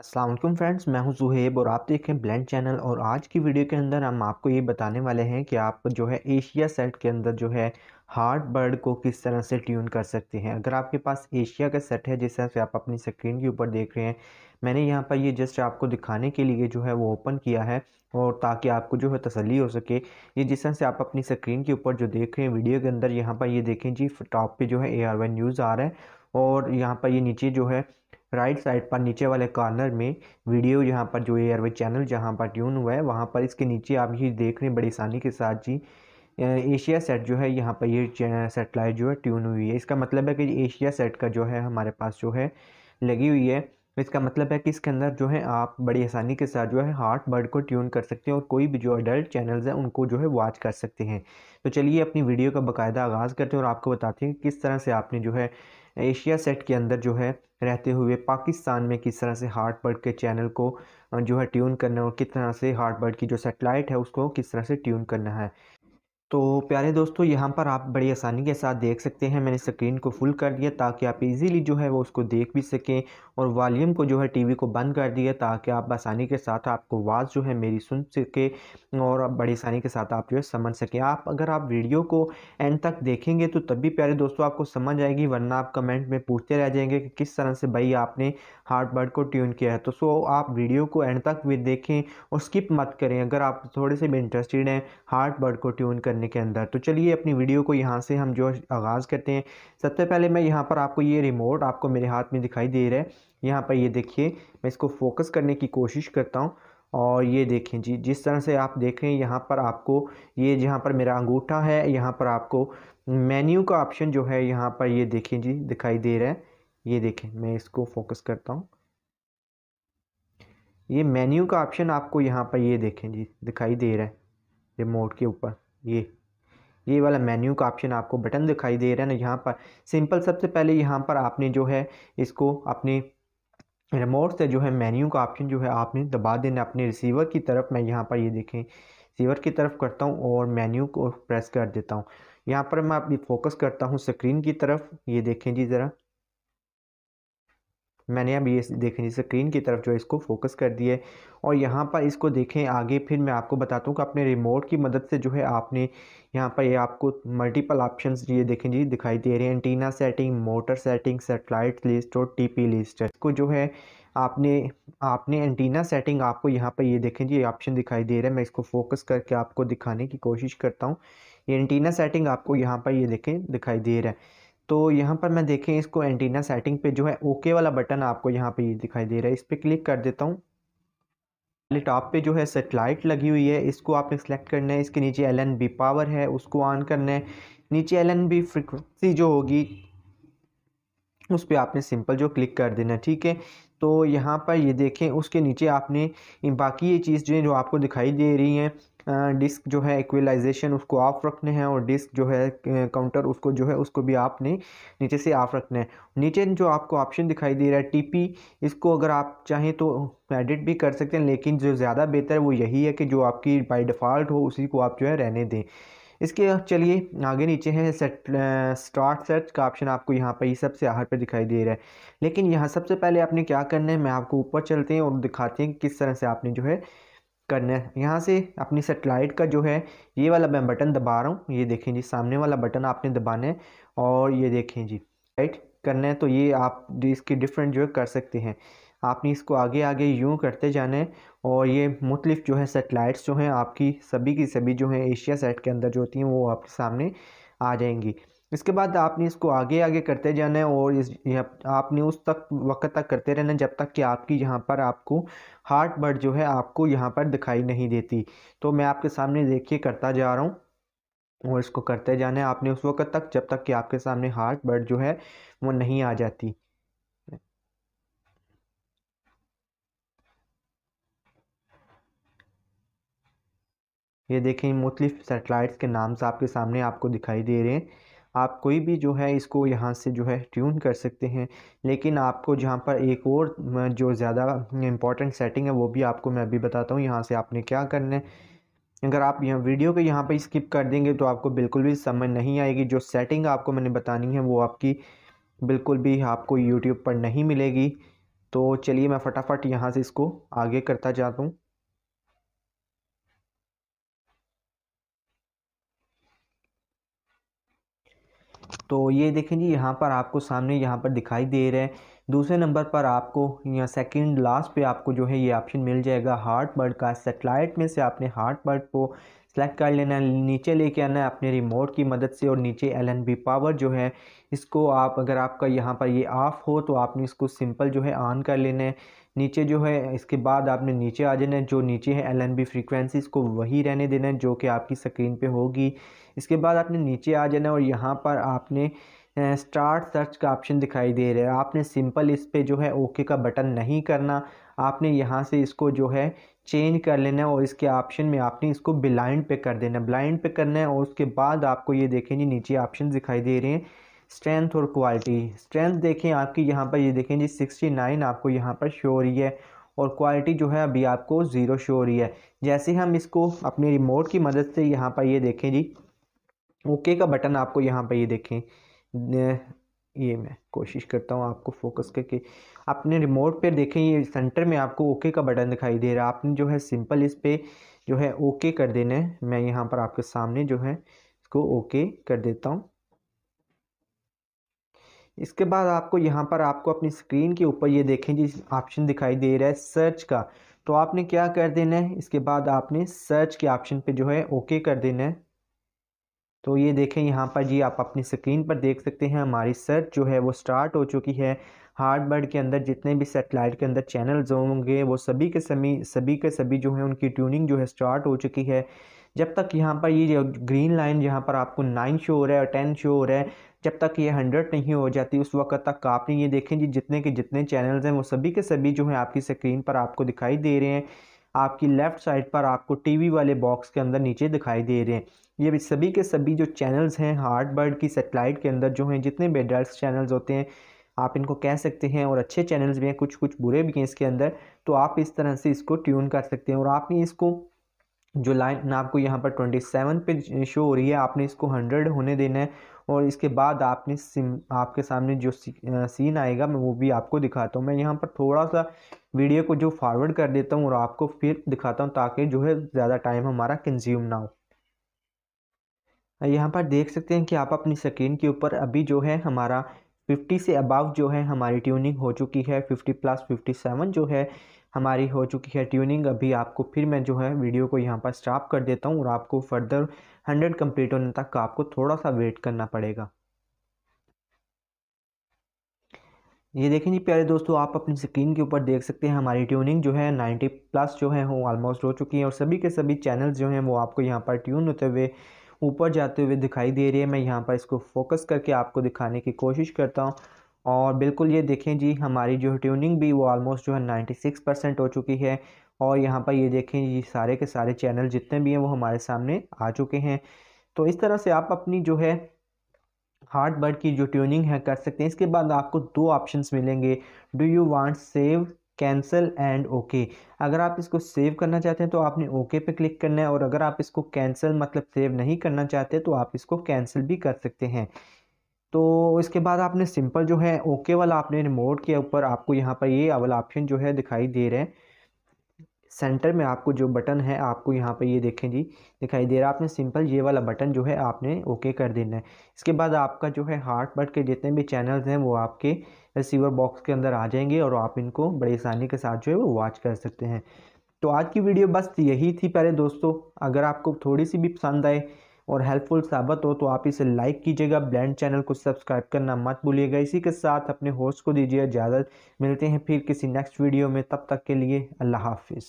Aslam friends मैं हूं जुहेब और आप देखें ब्लेंड चैनल और आज की वीडियो के अंदर हम आपको ये बताने वाले हैं कि आप जो है एशिया सेट के अंदर जो है हार्ड बर्ड को किस तरह से ट्यून कर सकते हैं अगर आपके पास एशिया का सेट है जिस तरह से आप अपनी स्क्रीन के ऊपर देख रहे हैं मैंने यहाँ पर ये जस्ट आपको दिखाने के लिए जो है वो ओपन किया है और ताकि आपको जो है तसली हो सके ये जिस तरह से आप अपनी स्क्रीन के ऊपर जो देख रहे हैं वीडियो के अंदर यहाँ पर ये देखें जी टॉप पर जो है ए न्यूज़ आ रहा है और यहाँ पर ये नीचे जो है राइट साइड पर नीचे वाले कॉर्नर में वीडियो यहाँ पर जो एयरवे चैनल जहाँ पर ट्यून हुआ है वहाँ पर इसके नीचे आप ये देख रहे हैं बड़ी आसानी के साथ जी एशिया सेट जो है यहाँ पर ये सेटेलाइट जो है ट्यून हुई है इसका मतलब है कि एशिया सेट का जो है हमारे पास जो है लगी हुई है इसका मतलब है कि इसके अंदर जो है आप बड़ी आसानी के साथ जो है हार्ट बर्ड को ट्यून कर सकते हैं और कोई भी जो अडल्ट चैनल्स हैं उनको जो है वॉच कर सकते हैं तो चलिए अपनी वीडियो का बाकायदा आगाज़ करते हैं और आपको बताते हैं किस तरह से आपने जो है एशिया सेट के अंदर जो है रहते हुए पाकिस्तान में किस तरह से हार्ट बर्ड के चैनल को जो है ट्यून करना और किस तरह से हार्ट बर्ड की जो सेटेलाइट है उसको किस तरह से ट्यून करना है तो प्यारे दोस्तों यहाँ पर आप बड़ी आसानी के साथ देख सकते हैं मैंने स्क्रीन को फुल कर दिया ताकि आप इजीली जो है वो उसको देख भी सकें और वॉल्यूम को जो है टीवी को बंद कर दिया ताकि आप आसानी के साथ आपको आवाज़ जो है मेरी सुन सके और आप बड़ी आसानी के साथ आप जो है समझ सकें आप अगर आप वीडियो को एंड तक देखेंगे तो तब भी प्यारे दोस्तों आपको समझ आएगी वरना आप कमेंट में पूछते रह जाएंगे कि किस तरह से भाई आपने हार्ड बर्ड को ट्यून किया है तो सो आप वीडियो को एंड तक भी देखें और स्किप मत करें अगर आप थोड़े से भी इंटरेस्टेड हैं हार्ड बर्ड को ट्यून करने करने के अंदर तो चलिए अपनी वीडियो को यहाँ से हम जो आगाज़ करते हैं सबसे पहले मैं यहाँ पर आपको ये रिमोट आपको मेरे हाथ में दिखाई दे रहा है यहाँ पर ये देखिए मैं इसको फोकस करने की कोशिश करता हूँ और ये देखें जी जिस तरह से आप देखें यहाँ पर आपको ये जहाँ पर मेरा अंगूठा है यहाँ पर आपको मेन्यू का ऑप्शन जो है यहाँ पर ये देखें जी दिखाई दे रहा है ये देखें मैं इसको फोकस करता हूँ ये मेन्यू का ऑप्शन आपको यहाँ पर ये देखें जी दिखाई दे रहा है रिमोट के ऊपर ये ये वाला मेन्यू का ऑप्शन आपको बटन दिखाई दे रहा है ना यहाँ पर सिंपल सबसे पहले यहाँ पर आपने जो है इसको अपने रिमोट से जो है मेन्यू का ऑप्शन जो है आपने दबा देना अपने रिसीवर की तरफ मैं यहाँ पर ये यह देखें रिसीवर की तरफ करता हूँ और मेन्यू को प्रेस कर देता हूँ यहाँ पर मैं अभी फोकस करता हूँ स्क्रीन की तरफ ये देखें जी ज़रा मैंने अब ये देखें जैसे स्क्रीन की तरफ जो है इसको फोकस कर दिया है और यहाँ पर इसको देखें आगे फिर मैं आपको बताता हूँ कि अपने रिमोट की मदद से जो है आपने यहाँ पर ये आपको मल्टीपल ऑप्शन ये देखें जी दिखाई दे रहे हैं antenna setting motor setting satellite list और पी लिस्ट इसको जो है आपने आपने एंटीना सेटिंग आपको यहाँ पर ये यह देखें जी ये ऑप्शन दिखाई दे रहा है मैं इसको फोकस करके आपको दिखाने की कोशिश करता हूँ ये एंटीना सेटिंग आपको यहाँ पर ये यह देखें दिखाई दे रहा है तो यहाँ पर मैं देखें इसको एंटीना सेटिंग पे जो है ओके वाला बटन आपको यहाँ पे दिखाई दे रहा है इस पर क्लिक कर देता हूँ पहले टॉप पे जो है सेटेलाइट लगी हुई है इसको आपने सेलेक्ट करना है इसके नीचे एल एन बी पावर है उसको ऑन करना है नीचे एल एन बी फ्रिक्वेंसी जो होगी उस पर आपने सिंपल जो क्लिक कर देना ठीक है तो यहाँ पर ये देखें उसके नीचे आपने बाकी ये चीज़ जो है जो आपको दिखाई दे रही हैं डिस्क जो है इक्वलाइजेशन उसको ऑफ रखने हैं और डिस्क जो है काउंटर उसको जो है उसको भी आपने नीचे से ऑफ रखना है नीचे जो आपको ऑप्शन दिखाई दे रहा है टीपी इसको अगर आप चाहें तो एडिट भी कर सकते हैं लेकिन जो ज़्यादा बेहतर है वो यही है कि जो आपकी बाई डिफ़ॉल्ट हो उसी को आप जो है रहने दें इसके चलिए आगे नीचे है सेट स्टार्ट सर्च का ऑप्शन आपको यहाँ पर ही सबसे आहर पर दिखाई दे रहा है लेकिन यहाँ सबसे पहले आपने क्या करना है मैं आपको ऊपर चलते हैं और दिखाते हैं किस तरह से आपने जो है करना है यहाँ से अपनी सेटेलाइट का जो है ये वाला मैं बटन दबा रहा हूँ ये देखें जी सामने वाला बटन आपने दबाना है और ये देखें जी राइट करना है तो ये आप इसकी डिफरेंट जो है कर सकते हैं आपने इसको आगे आगे यूँ करते जाना है और ये मुख्तफ़ जो है सेटेलाइट्स जो हैं आपकी सभी की सभी जो हैं एशिया सेट के अंदर जो होती हैं वो आपके सामने आ जाएंगी इसके बाद आपने इसको आगे आगे करते जाना है और इस आपने उस तक वक्त तक करते रहना जब तक कि आपकी यहाँ पर आपको हार्ट बर्ड जो है आपको यहाँ पर दिखाई नहीं देती तो मैं आपके सामने देखिए करता जा रहा हूँ और इसको करते जाना है आपने उस वक्त तक जब तक कि आपके सामने हार्ट बर्ड जो है वो नहीं आ जाती ये देखें मुख्तलिफ सेटेलाइट्स के नाम से आपके सामने आपको दिखाई दे रहे हैं आप कोई भी जो है इसको यहाँ से जो है ट्यून कर सकते हैं लेकिन आपको जहाँ पर एक और जो ज़्यादा इम्पॉर्टेंट सेटिंग है वो भी आपको मैं अभी बताता हूँ यहाँ से आपने क्या करना है अगर आप यहाँ वीडियो को यहाँ पर स्किप कर देंगे तो आपको बिल्कुल भी समझ नहीं आएगी जो सेटिंग आपको मैंने बतानी है वो आपकी बिल्कुल भी आपको यूट्यूब पर नहीं मिलेगी तो चलिए मैं फटाफट यहाँ से इसको आगे करता जाता हूँ तो ये देखें जी यहाँ पर आपको सामने यहाँ पर दिखाई दे रहे हैं दूसरे नंबर पर आपको यहाँ सेकंड लास्ट पे आपको जो है ये ऑप्शन मिल जाएगा हार्ट बर्ड का सेटेलाइट में से आपने हार्ट बर्ड को सेलेक्ट कर लेना है नीचे लेके आना है अपने रिमोट की मदद से और नीचे एल पावर जो है इसको आप अगर आपका यहाँ पर ये ऑफ़ हो तो आपने इसको सिंपल जो है ऑन कर लेना है नीचे जो है इसके बाद आपने नीचे आ जाना है जो नीचे है एल एन बी फ्रिक्वेंसी इसको वही रहने देना है जो कि आपकी स्क्रीन पर होगी इसके बाद आपने नीचे आ जाना है और यहाँ पर आपने स्टार्ट सर्च का ऑप्शन दिखाई दे रहा है आपने सिंपल इस पर जो है ओके का बटन नहीं करना आपने यहाँ से इसको जो है चेंज कर लेना है और इसके ऑप्शन में आपने इसको ब्लाइंड पे कर देना ब्लाइंड पे करना है और उसके बाद आपको ये देखेंगे नीचे ऑप्शन दिखाई दे रहे हैं स्ट्रेंथ और क्वालिटी स्ट्रेंथ देखें आपकी यहाँ पर ये देखें जी सिक्सटी नाइन आपको यहाँ पर शो रही है और क्वालिटी जो है अभी आपको ज़ीरो शो रही है जैसे हम इसको अपने रिमोट की मदद से यहाँ पर ये देखें जी ओके का बटन आपको यहाँ पर ये देखें ये मैं कोशिश करता हूँ आपको फोकस करके आपने रिमोट पे देखें ये सेंटर में आपको ओके का बटन दिखाई दे रहा है आपने जो है सिंपल इस पर जो है ओके कर देना है मैं यहाँ पर आपके सामने जो है इसको ओके कर देता हूँ इसके बाद आपको यहाँ पर आपको अपनी स्क्रीन के ऊपर ये देखें जिस ऑप्शन दिखाई दे रहा है सर्च का तो आपने क्या कर देना है इसके बाद आपने सर्च के ऑप्शन पे जो है ओके कर देना है तो ये देखें यहाँ पर जी आप अपनी स्क्रीन पर देख सकते हैं हमारी सर्च जो है वो स्टार्ट हो चुकी है हार्डबर्ड के अंदर जितने भी सेटेलाइट के अंदर चैनल्स होंगे वो सभी के सभी सभी के सभी जो है उनकी ट्यूनिंग जो है स्टार्ट हो चुकी है जब तक यहाँ पर ये ग्रीन लाइन जहाँ पर आपको नाइन शो हो रहा है और टेन शो हो रहा है जब तक ये हंड्रेड नहीं हो जाती उस वक्त तक आपने ये देखें जी जितने के जितने चैनल्स हैं वो सभी के सभी जो हैं आपकी स्क्रीन पर आपको दिखाई दे रहे हैं आपकी लेफ़्ट साइड पर आपको टीवी वाले बॉक्स के अंदर नीचे दिखाई दे रहे हैं ये भी सभी के सभी जो चैनल्स हैं हार्ट बर्ड की सेटेलाइट के अंदर जो हैं जितने भी एडल्ट चैनल्स होते हैं आप इनको कह सकते हैं और अच्छे चैनल्स भी हैं कुछ कुछ बुरे भी हैं इसके अंदर तो आप इस तरह से इसको ट्यून कर सकते हैं और आपने इसको जो लाइन आपको यहाँ पर ट्वेंटी सेवन पे शो हो रही है आपने इसको हंड्रेड होने देना है और इसके बाद आपने सिम आपके सामने जो सीन आएगा मैं वो भी आपको दिखाता हूँ मैं यहाँ पर थोड़ा सा वीडियो को जो फॉरवर्ड कर देता हूँ और आपको फिर दिखाता हूँ ताकि जो है ज़्यादा टाइम हमारा कंज्यूम ना हो यहाँ पर देख सकते हैं कि आप अपनी स्क्रीन के ऊपर अभी जो है हमारा 50 से अबाव जो है हमारी ट्यूनिंग हो चुकी है 50 प्लस 57 जो है हमारी हो चुकी है ट्यूनिंग अभी आपको फिर मैं जो है वीडियो को यहाँ पर स्टॉप कर देता हूँ और आपको फर्दर हंड्रेड कंप्लीट होने तक आपको थोड़ा सा वेट करना पड़ेगा ये देखें जी प्यारे दोस्तों आप अपनी स्क्रीन के ऊपर देख सकते हैं हमारी ट्यूनिंग जो है 90 प्लस जो है वो ऑलमोस्ट हो चुकी है और सभी के सभी चैनल्स जो हैं वो आपको यहाँ पर ट्यून होते हुए ऊपर जाते हुए दिखाई दे रही है मैं यहाँ पर इसको फोकस करके आपको दिखाने की कोशिश करता हूँ और बिल्कुल ये देखें जी हमारी जो ट्यूनिंग भी वो ऑलमोस्ट जो है नाइन्टी सिक्स परसेंट हो चुकी है और यहाँ पर ये देखें ये सारे के सारे चैनल जितने भी हैं वो हमारे सामने आ चुके हैं तो इस तरह से आप अपनी जो है हार्ट बर्ड की जो ट्यूनिंग है कर सकते हैं इसके बाद आपको दो ऑप्शंस मिलेंगे do you want save cancel and okay अगर आप इसको सेव करना चाहते हैं तो आपने ओके okay पे क्लिक करना है और अगर आप इसको कैंसिल मतलब सेव नहीं करना चाहते तो आप इसको कैंसिल भी कर सकते हैं तो इसके बाद आपने सिंपल जो है ओके वाला आपने रिमोट के ऊपर आपको यहाँ पर ये वाला ऑप्शन जो है दिखाई दे रहा है सेंटर में आपको जो बटन है आपको यहाँ पर ये देखें जी दिखाई दे रहा है आपने सिंपल ये वाला बटन जो है आपने ओके कर देना है इसके बाद आपका जो है हार्ट बट के जितने भी चैनल्स हैं वो आपके रिसीवर बॉक्स के अंदर आ जाएंगे और आप इनको बड़ी आसानी के साथ जो है वो वॉच कर सकते हैं तो आज की वीडियो बस यही थी पहले दोस्तों अगर आपको थोड़ी सी भी पसंद आए और हेल्पफुल साबित हो तो आप इसे लाइक कीजिएगा ब्लैंड चैनल को सब्सक्राइब करना मत भूलिएगा इसी के साथ अपने होस्ट को दीजिए इजाज़त मिलते हैं फिर किसी नेक्स्ट वीडियो में तब तक के लिए अल्लाह हाफिज़